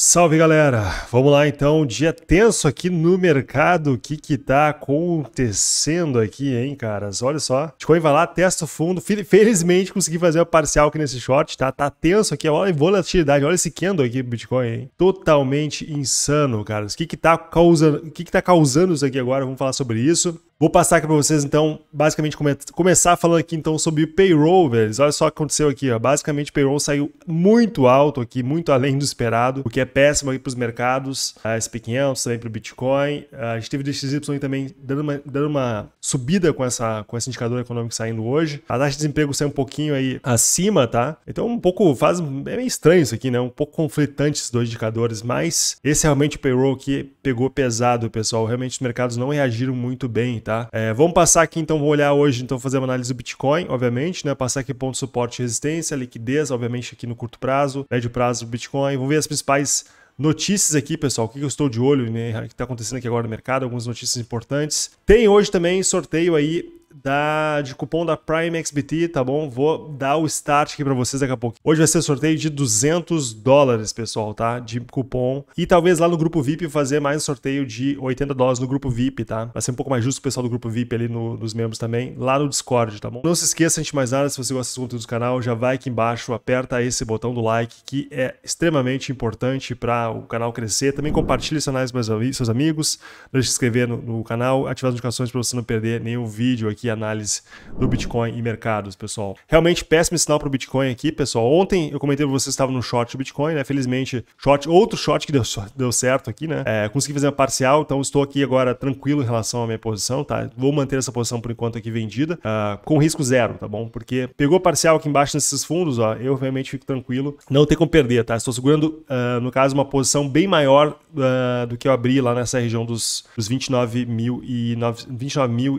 Salve galera, vamos lá então, dia tenso aqui no mercado, o que que tá acontecendo aqui, hein caras, olha só, Bitcoin vai lá, testa o fundo, felizmente consegui fazer o parcial aqui nesse short, tá, tá tenso aqui, olha a volatilidade, olha esse candle aqui do Bitcoin, hein, totalmente insano, caras, o que que tá causando, o que que tá causando isso aqui agora, vamos falar sobre isso, Vou passar aqui para vocês, então, basicamente começar falando aqui, então, sobre o payroll, velho. Olha só o que aconteceu aqui, ó. Basicamente, o payroll saiu muito alto aqui, muito além do esperado, o que é péssimo aí para os mercados, A SP500, também para o Bitcoin. a gente teve o DXY também dando uma, dando uma subida com, essa, com esse indicador econômico saindo hoje. A taxa de desemprego saiu um pouquinho aí acima, tá? Então, um pouco, faz, é meio estranho isso aqui, né? Um pouco conflitante esses dois indicadores, mas esse realmente o payroll que pegou pesado, pessoal. Realmente os mercados não reagiram muito bem, tá? É, vamos passar aqui, então, vamos olhar hoje, então, fazer uma análise do Bitcoin, obviamente, né? Passar aqui ponto suporte e resistência, liquidez, obviamente, aqui no curto prazo, médio prazo do Bitcoin. Vamos ver as principais notícias aqui, pessoal. O que eu estou de olho, né? O que está acontecendo aqui agora no mercado, algumas notícias importantes. Tem hoje também sorteio aí da, de cupom da Prime XBT, tá bom? Vou dar o start aqui para vocês daqui a pouco. Hoje vai ser sorteio de 200 dólares, pessoal, tá? De cupom. E talvez lá no grupo VIP fazer mais um sorteio de 80 dólares no grupo VIP, tá? Vai ser um pouco mais justo o pessoal do grupo VIP ali no, nos membros também, lá no Discord, tá bom? Não se esqueça, antes de mais nada, se você gosta dos conteúdos do canal, já vai aqui embaixo, aperta esse botão do like, que é extremamente importante para o canal crescer. Também compartilhe seus canais com seus amigos, deixe de se inscrever no, no canal, ativar as notificações para você não perder nenhum vídeo aqui aqui análise do Bitcoin e mercados, pessoal. Realmente péssimo sinal para o Bitcoin aqui, pessoal. Ontem eu comentei para vocês que estava no short do Bitcoin, né? Felizmente, short, outro short que deu, deu certo aqui, né? É, consegui fazer uma parcial, então estou aqui agora tranquilo em relação à minha posição, tá? Vou manter essa posição por enquanto aqui vendida, uh, com risco zero, tá bom? Porque pegou parcial aqui embaixo nesses fundos, ó, eu realmente fico tranquilo, não tem como perder, tá? Estou segurando, uh, no caso, uma posição bem maior uh, do que eu abri lá nessa região dos, dos 29.850 29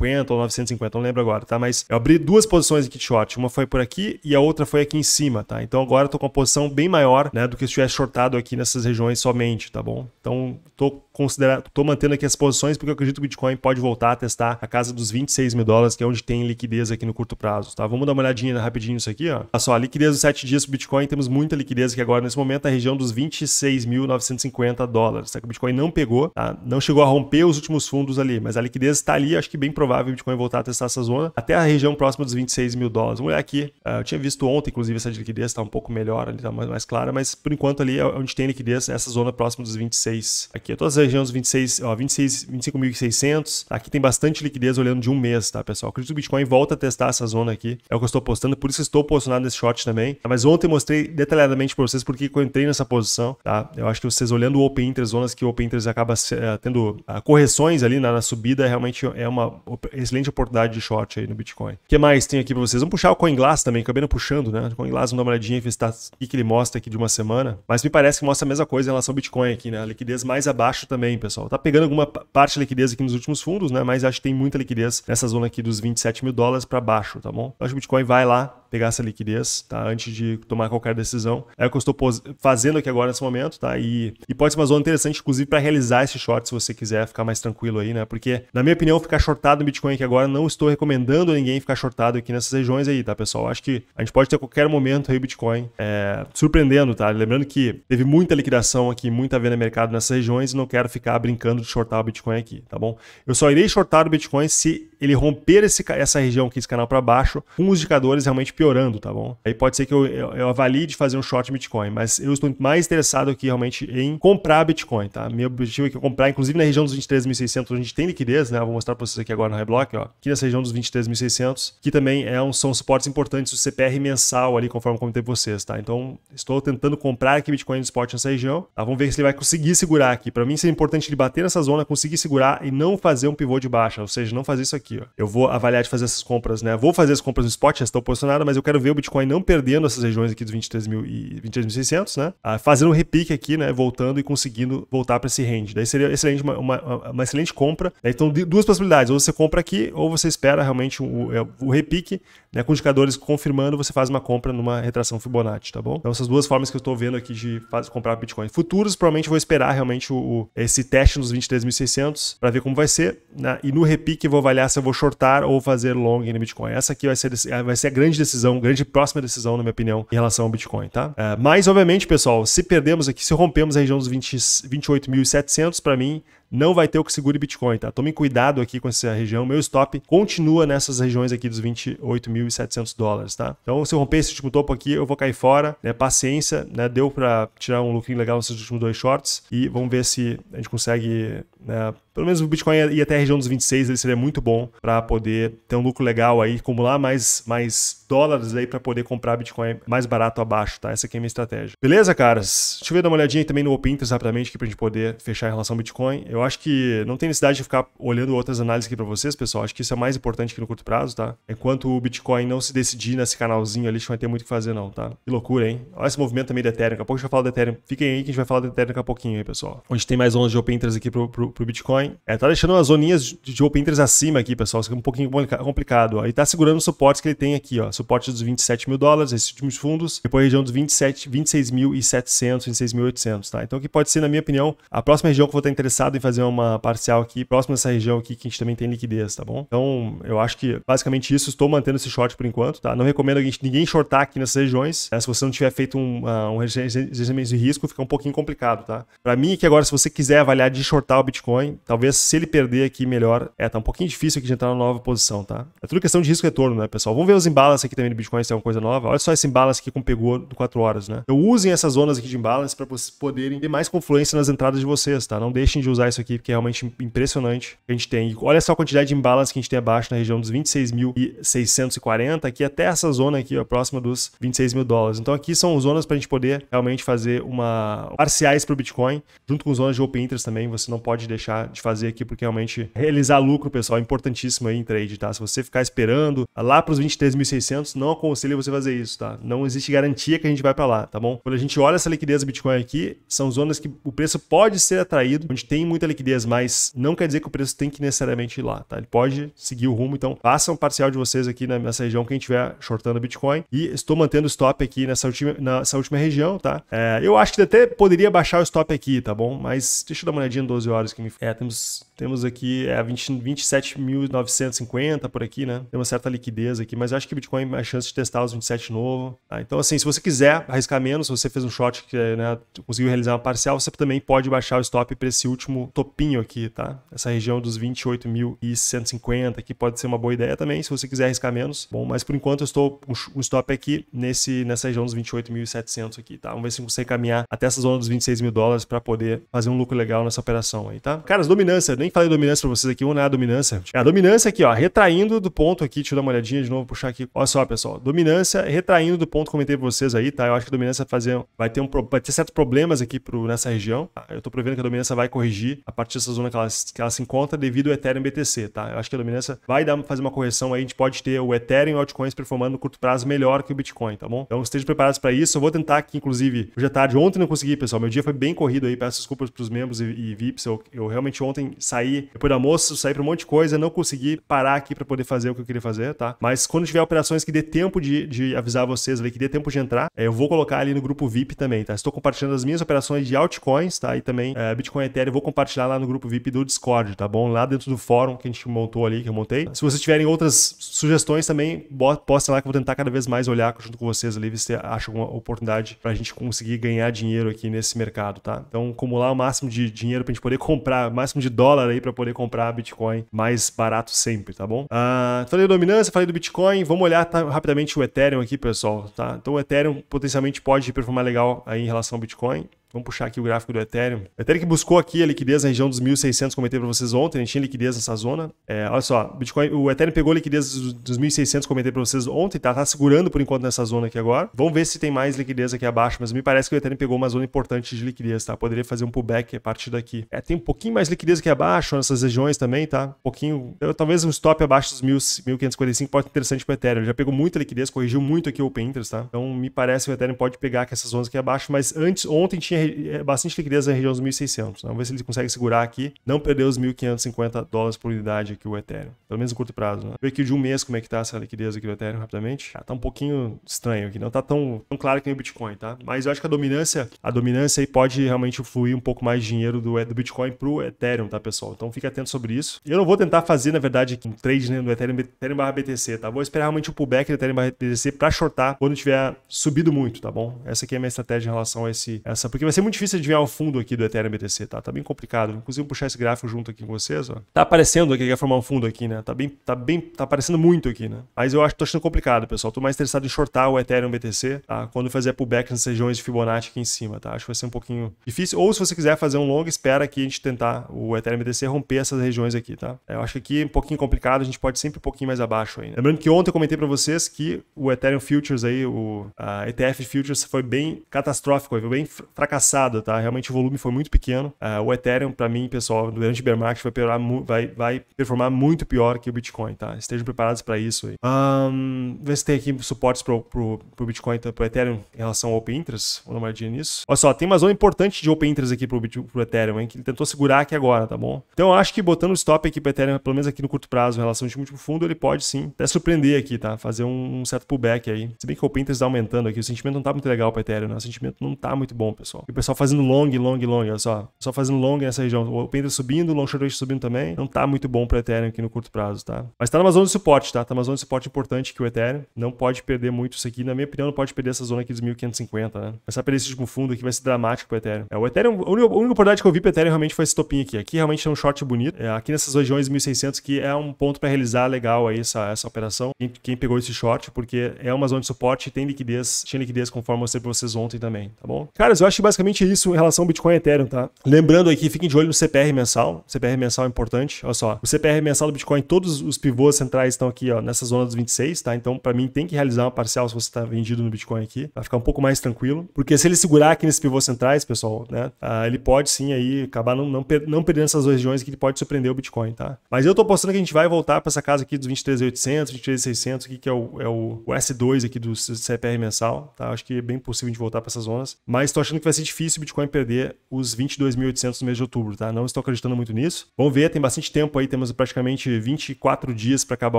850 ou 950, não lembro agora, tá? Mas eu abri duas posições em kit short, uma foi por aqui e a outra foi aqui em cima, tá? Então agora eu tô com uma posição bem maior, né, do que se tivesse shortado aqui nessas regiões somente, tá bom? Então tô considerando, tô mantendo aqui as posições porque eu acredito que o Bitcoin pode voltar a testar a casa dos 26 mil dólares, que é onde tem liquidez aqui no curto prazo, tá? Vamos dar uma olhadinha rapidinho nisso aqui, ó. Olha só, a liquidez dos 7 dias do Bitcoin, temos muita liquidez aqui agora nesse momento, a região dos 26.950 dólares, tá? Que o Bitcoin não pegou, tá? Não chegou a romper os últimos fundos ali, mas a liquidez está ali, acho que bem provável provável o Bitcoin voltar a testar essa zona até a região próxima dos 26 mil dólares. Vamos olhar aqui. Ah, eu tinha visto ontem, inclusive, essa de liquidez, está um pouco melhor, ali está mais, mais clara, mas por enquanto ali é onde tem liquidez, é essa zona próxima dos 26. Aqui, é todas as regiões dos 26, ó, 26, 25.600. Aqui tem bastante liquidez olhando de um mês, tá, pessoal? acredito que o Bitcoin volta a testar essa zona aqui. É o que eu estou postando, por isso estou posicionado nesse short também. Mas ontem mostrei detalhadamente para vocês porque eu entrei nessa posição, tá? Eu acho que vocês olhando o Open Interest, zonas que o Open Interest acaba eh, tendo ah, correções ali na, na subida, realmente é uma excelente oportunidade de short aí no Bitcoin. O que mais tem aqui para vocês? Vamos puxar o CoinGlass também, acabei não puxando, né? O CoinGlass, vamos dar uma olhadinha e tá, o que, ele mostra aqui de uma semana. Mas me parece que mostra a mesma coisa em relação ao Bitcoin aqui, né? A liquidez mais abaixo também, pessoal. Tá pegando alguma parte da liquidez aqui nos últimos fundos, né? Mas acho que tem muita liquidez nessa zona aqui dos 27 mil dólares para baixo, tá bom? Então, acho que o Bitcoin vai lá pegar essa liquidez, tá? Antes de tomar qualquer decisão. É o que eu estou fazendo aqui agora nesse momento, tá? E, e pode ser uma zona interessante, inclusive, para realizar esse short, se você quiser ficar mais tranquilo aí, né? Porque, na minha opinião, ficar shortado no Bitcoin aqui agora, não estou recomendando a ninguém ficar shortado aqui nessas regiões aí, tá, pessoal? Acho que a gente pode ter qualquer momento aí o Bitcoin é, surpreendendo, tá? Lembrando que teve muita liquidação aqui, muita venda no mercado nessas regiões e não quero ficar brincando de shortar o Bitcoin aqui, tá bom? Eu só irei shortar o Bitcoin se ele romper esse, essa região aqui, esse canal para baixo, com os indicadores realmente piorando, tá bom? Aí pode ser que eu, eu, eu avalie de fazer um short Bitcoin, mas eu estou mais interessado aqui realmente em comprar Bitcoin, tá? Meu objetivo é que eu comprar, inclusive na região dos 23.600, onde tem liquidez, né? Eu vou mostrar para vocês aqui agora no Reblock, ó. Aqui nessa região dos 23.600, que também é um, são suportes importantes do CPR mensal ali, conforme comentei vocês, tá? Então, estou tentando comprar aqui Bitcoin no spot nessa região, tá? Vamos ver se ele vai conseguir segurar aqui. Para mim seria importante ele bater nessa zona, conseguir segurar e não fazer um pivô de baixa, ou seja, não fazer isso aqui, ó. Eu vou avaliar de fazer essas compras, né? Vou fazer as compras no spot, já estou posicionado, mas eu quero ver o Bitcoin não perdendo essas regiões aqui dos 23.000 e 23.600, né? Ah, fazendo um repique aqui, né? Voltando e conseguindo voltar para esse range. Daí seria excelente, uma, uma, uma excelente compra. Então, duas possibilidades. Ou você compra aqui, ou você espera realmente o, é, o repique, né? Com indicadores confirmando, você faz uma compra numa retração Fibonacci, tá bom? Então, essas duas formas que eu estou vendo aqui de fazer, comprar Bitcoin. Futuros, provavelmente vou esperar realmente o, o esse teste nos 23.600 para ver como vai ser. Né? E no repique, vou avaliar se eu vou shortar ou fazer long no Bitcoin. Essa aqui vai ser, vai ser a grande decisão decisão, grande próxima decisão, na minha opinião, em relação ao Bitcoin, tá? É, mas, obviamente, pessoal, se perdemos aqui, se rompemos a região dos 28.700, para mim, não vai ter o que segure Bitcoin, tá? Tomem cuidado aqui com essa região. Meu stop continua nessas regiões aqui dos 28.700 dólares, tá? Então, se eu romper esse último topo aqui, eu vou cair fora, né? Paciência, né? Deu para tirar um lucro legal nesses últimos dois shorts e vamos ver se a gente consegue, né? Pelo menos o Bitcoin ir até a região dos 26, ele seria muito bom para poder ter um lucro legal aí, acumular mais, mais dólares aí para poder comprar Bitcoin mais barato abaixo, tá? Essa aqui é a minha estratégia. Beleza, caras? Deixa eu ver dar uma olhadinha também no Open Interest rapidamente aqui pra gente poder fechar em relação ao Bitcoin. Eu eu acho que não tem necessidade de ficar olhando outras análises aqui para vocês, pessoal. Acho que isso é mais importante que no curto prazo, tá? Enquanto é o Bitcoin não se decidir nesse canalzinho ali, a gente vai ter muito o que fazer, não, tá? Que loucura, hein? Olha esse movimento também da Ethereum. Daqui a pouco a gente vai falar da Ethereum. Fiquem aí que a gente vai falar da Ethereum daqui a pouquinho, aí, pessoal. Onde tem mais ondas de open interest aqui pro, pro, pro Bitcoin. É, tá deixando as zoninhas de open interest acima aqui, pessoal. Isso é um pouquinho complicado, ó. E tá segurando os suportes que ele tem aqui, ó. Suporte dos 27 mil dólares, esses últimos fundos. Depois a região dos 27, 26.700, 26.800, tá? Então aqui pode ser, na minha opinião, a próxima região que eu vou estar interessado em fazer fazer uma parcial aqui próxima dessa região aqui que a gente também tem liquidez, tá bom? Então, eu acho que basicamente isso. Estou mantendo esse short por enquanto, tá? Não recomendo a gente ninguém shortar aqui nessas regiões. Né? Se você não tiver feito um, uh, um de risco, fica um pouquinho complicado, tá? Para mim, que agora, se você quiser avaliar de shortar o Bitcoin, talvez se ele perder aqui melhor, é, tá um pouquinho difícil aqui de entrar na nova posição, tá? É tudo questão de risco e retorno, né, pessoal? Vamos ver os embalas aqui também do Bitcoin, se é uma coisa nova. Olha só esse imbalance aqui com pegou do 4 horas, né? Então usem essas zonas aqui de imbalance para vocês poderem ter mais confluência nas entradas de vocês, tá? Não deixem de usar isso isso aqui, porque é realmente impressionante. A gente tem, olha só a quantidade de embalas que a gente tem abaixo na região dos 26.640, aqui é até essa zona aqui, ó, próxima dos 26 mil dólares. Então aqui são zonas para a gente poder realmente fazer uma parciais para o Bitcoin, junto com zonas de open interest também. Você não pode deixar de fazer aqui, porque realmente realizar lucro, pessoal, é importantíssimo aí em trade, tá? Se você ficar esperando lá para os 23.600, não aconselho você fazer isso, tá? Não existe garantia que a gente vai para lá, tá bom? Quando a gente olha essa liquidez do Bitcoin aqui, são zonas que o preço pode ser atraído, onde tem muita liquidez, mas não quer dizer que o preço tem que necessariamente ir lá, tá? Ele pode seguir o rumo, então faça um parcial de vocês aqui nessa região quem estiver shortando Bitcoin e estou mantendo o stop aqui nessa última, nessa última região, tá? É, eu acho que até poderia baixar o stop aqui, tá bom? Mas deixa eu dar uma olhadinha em 12 horas que me... É, temos, temos aqui é, 27.950 por aqui, né? Tem uma certa liquidez aqui, mas eu acho que o Bitcoin tem é a chance de testar os 27 novo, tá? Então, assim, se você quiser arriscar menos, se você fez um short que né, conseguiu realizar uma parcial, você também pode baixar o stop para esse último topinho aqui, tá? Essa região dos 28.150 que pode ser uma boa ideia também, se você quiser arriscar menos. Bom, mas por enquanto eu estou um stop aqui nesse, nessa região dos 28.700 aqui, tá? Vamos ver se você caminhar até essa zona dos 26 mil dólares para poder fazer um lucro legal nessa operação aí, tá? Caras, dominância, nem falei dominância para vocês aqui, vamos olhar é a dominância. É a dominância aqui, ó, retraindo do ponto aqui, deixa eu dar uma olhadinha de novo, puxar aqui. Olha só, pessoal, dominância retraindo do ponto que comentei pra vocês aí, tá? Eu acho que a dominância vai, fazer, vai, ter, um, vai ter certos problemas aqui pro, nessa região. Tá? Eu tô prevendo que a dominância vai corrigir a partir dessa zona que ela, que ela se encontra devido ao Ethereum BTC, tá? Eu acho que a dominância vai dar, fazer uma correção aí, a gente pode ter o Ethereum e altcoins performando no curto prazo melhor que o Bitcoin, tá bom? Então estejam preparados para isso. Eu vou tentar aqui, inclusive, hoje à tarde, ontem não consegui, pessoal, meu dia foi bem corrido aí, peço desculpas para os membros e, e VIPs, eu, eu, realmente ontem saí, depois do almoço, saí para um monte de coisa, não consegui parar aqui para poder fazer o que eu queria fazer, tá? Mas quando tiver operações que dê tempo de, de avisar vocês, que dê tempo de entrar, é, eu vou colocar ali no grupo VIP também, tá? Estou compartilhando as minhas operações de altcoins, tá? E também é, Bitcoin Ethereum, vou compartilhar compartilhar lá no grupo VIP do Discord, tá bom? Lá dentro do fórum que a gente montou ali, que eu montei. Se vocês tiverem outras sugestões também, postem lá que eu vou tentar cada vez mais olhar junto com vocês ali, ver se acha alguma oportunidade pra gente conseguir ganhar dinheiro aqui nesse mercado, tá? Então, acumular o máximo de dinheiro pra gente poder comprar, o máximo de dólar aí pra poder comprar Bitcoin mais barato sempre, tá bom? Ah, falei da dominância, falei do Bitcoin, vamos olhar tá, rapidamente o Ethereum aqui, pessoal, tá? Então, o Ethereum potencialmente pode performar legal aí em relação ao Bitcoin. Vamos puxar aqui o gráfico do Ethereum. O Ethereum que buscou aqui a liquidez na região dos 1.600, comentei para vocês ontem, a gente tinha liquidez nessa zona. É, olha só, Bitcoin, o Ethereum pegou a liquidez dos 1.600, comentei para vocês ontem, tá, tá segurando por enquanto nessa zona aqui agora. Vamos ver se tem mais liquidez aqui abaixo, mas me parece que o Ethereum pegou uma zona importante de liquidez, tá? Poderia fazer um pullback a partir daqui. É, tem um pouquinho mais liquidez aqui abaixo, nessas regiões também, tá? Um pouquinho, talvez um stop abaixo dos 1.545 pode ser interessante para Ethereum. Ele já pegou muita liquidez, corrigiu muito aqui o Open Interest, tá? Então me parece que o Ethereum pode pegar aqui essas zonas aqui abaixo, mas antes, ontem tinha tinha é, bastante liquidez na região dos 1.600. Né? Vamos ver se ele consegue segurar aqui, não perder os 1.550 dólares por unidade aqui o Ethereum. Pelo menos no curto prazo. Né? Ver aqui de um mês como é que tá essa liquidez aqui do Ethereum rapidamente. Ah, tá um pouquinho estranho aqui, não tá tão, tão claro que nem o Bitcoin, tá? Mas eu acho que a dominância, a dominância aí pode realmente fluir um pouco mais de dinheiro do, do Bitcoin pro Ethereum, tá, pessoal? Então fica atento sobre isso. Eu não vou tentar fazer, na verdade, um trade né, do Ethereum, Ethereum barra BTC, tá? Vou esperar realmente o pullback do Ethereum barra BTC pra shortar quando tiver subido muito, tá bom? Essa aqui é a minha estratégia em relação a esse, essa, porque vai ser muito difícil adivinhar o fundo aqui do Ethereum BTC, tá? Tá bem complicado. Inclusive, vou puxar esse gráfico junto aqui com vocês, ó. Tá aparecendo aqui, quer formar um fundo aqui, né? Tá bem, tá bem, tá aparecendo muito aqui, né? Mas eu acho que tô achando complicado, pessoal. Tô mais interessado em shortar o Ethereum BTC, tá? Quando fazer pullback nas regiões de Fibonacci aqui em cima, tá? Acho que vai ser um pouquinho difícil. Ou se você quiser fazer um longo, espera aqui a gente tentar o Ethereum BTC romper essas regiões aqui, tá? É, eu acho que aqui é um pouquinho complicado, a gente pode sempre um pouquinho mais abaixo aí. Né? Lembrando que ontem eu comentei para vocês que o Ethereum Futures aí, o a ETF Futures foi bem catastrófico, foi bem fracassado fracassada, tá? Realmente o volume foi muito pequeno. Uh, o Ethereum, para mim, pessoal, durante o bear market vai, piorar, vai, vai performar muito pior que o Bitcoin, tá? Estejam preparados para isso aí. Um, ver se tem aqui suportes pro, pro, pro Bitcoin, tá? pro Ethereum em relação ao Open Interest. Vou dar uma olhadinha nisso. Olha só, tem uma zona importante de Open Interest aqui pro, pro Ethereum, hein? Que ele tentou segurar aqui agora, tá bom? Então eu acho que botando o stop aqui pro Ethereum, pelo menos aqui no curto prazo, em relação ao último fundo, ele pode sim até surpreender aqui, tá? Fazer um, um certo pullback aí. Se bem que o Open Interest tá aumentando aqui, o sentimento não tá muito legal pro Ethereum, né? O sentimento não tá muito bom, pessoal. E o pessoal fazendo long, long, long, olha só. só fazendo long nessa região. O Open subindo, o long short subindo também. Não tá muito bom para Ethereum aqui no curto prazo, tá? Mas tá numa zona de suporte, tá? Tá numa zona de suporte importante que o Ethereum não pode perder muito isso aqui. Na minha opinião, não pode perder essa zona aqui dos 1550, né? Mas perder esse último fundo aqui vai ser dramático pro Ethereum. É, o Ethereum, a única, a única oportunidade que eu vi pro Ethereum realmente foi esse topinho aqui. Aqui realmente é um short bonito. É, aqui nessas regiões 1600 que é um ponto para realizar legal aí essa, essa operação. Quem, quem, pegou esse short, porque é uma zona de suporte e tem liquidez, tinha liquidez conforme eu mostrei pra vocês ontem também, tá bom? Caras, eu acho que basicamente basicamente é isso em relação ao Bitcoin e Ethereum, tá? Lembrando aqui, fiquem de olho no CPR mensal. CPR mensal é importante. Olha só, o CPR mensal do Bitcoin, todos os pivôs centrais estão aqui, ó, nessa zona dos 26, tá? Então, para mim, tem que realizar uma parcial se você está vendido no Bitcoin aqui. Vai ficar um pouco mais tranquilo. Porque se ele segurar aqui nesses pivôs centrais, pessoal, né? Ah, ele pode sim aí acabar não, não, per não perdendo essas duas regiões que ele pode surpreender o Bitcoin, tá? Mas eu tô postando que a gente vai voltar para essa casa aqui dos 23.800, 23.600, aqui que é o, é o, o S2 aqui do CPR mensal, tá? Acho que é bem possível a gente voltar para essas zonas. Mas tô achando que vai ser difícil o Bitcoin perder os 22.800 no mês de outubro, tá? Não estou acreditando muito nisso. Vamos ver, tem bastante tempo aí, temos praticamente 24 dias para acabar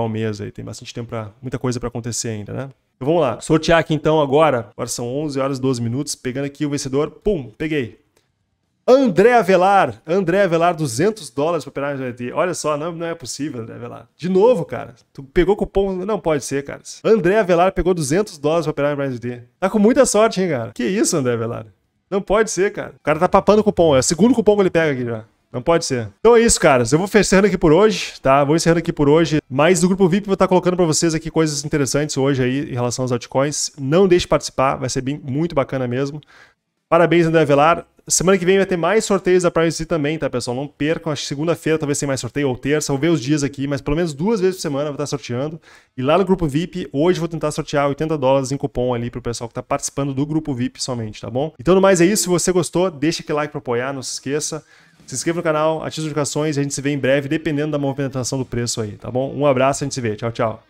o mês aí, tem bastante tempo para muita coisa para acontecer ainda, né? Então, vamos lá, sortear aqui então agora, agora são 11 horas e 12 minutos, pegando aqui o vencedor, pum, peguei. André Avelar, André Avelar, 200 dólares para operar na GT. Olha só, não, não é possível, André Avelar. De novo, cara, tu pegou cupom, não pode ser, cara. André Avelar pegou 200 dólares para operar na GT. Tá com muita sorte, hein, cara. Que isso, André Avelar. Não pode ser, cara. O cara tá papando cupom. É o segundo cupom que ele pega aqui já. Não pode ser. Então é isso, caras. Eu vou encerrando aqui por hoje, tá? Vou encerrando aqui por hoje. Mas do grupo VIP vou estar tá colocando para vocês aqui coisas interessantes hoje aí em relação aos altcoins. Não deixe de participar, vai ser bem, muito bacana mesmo. Parabéns, André Velar. Semana que vem vai ter mais sorteios da Privacy também, tá, pessoal? Não percam. Acho que segunda-feira talvez tenha mais sorteio, ou terça, vou ver os dias aqui, mas pelo menos duas vezes por semana eu vou estar sorteando. E lá no grupo VIP, hoje vou tentar sortear 80 dólares em cupom ali pro pessoal que tá participando do grupo VIP somente, tá bom? Então, no mais é isso. Se você gostou, deixa aquele like pra apoiar, não se esqueça. Se inscreva no canal, ative as notificações e a gente se vê em breve, dependendo da movimentação do preço aí, tá bom? Um abraço, a gente se vê. Tchau, tchau.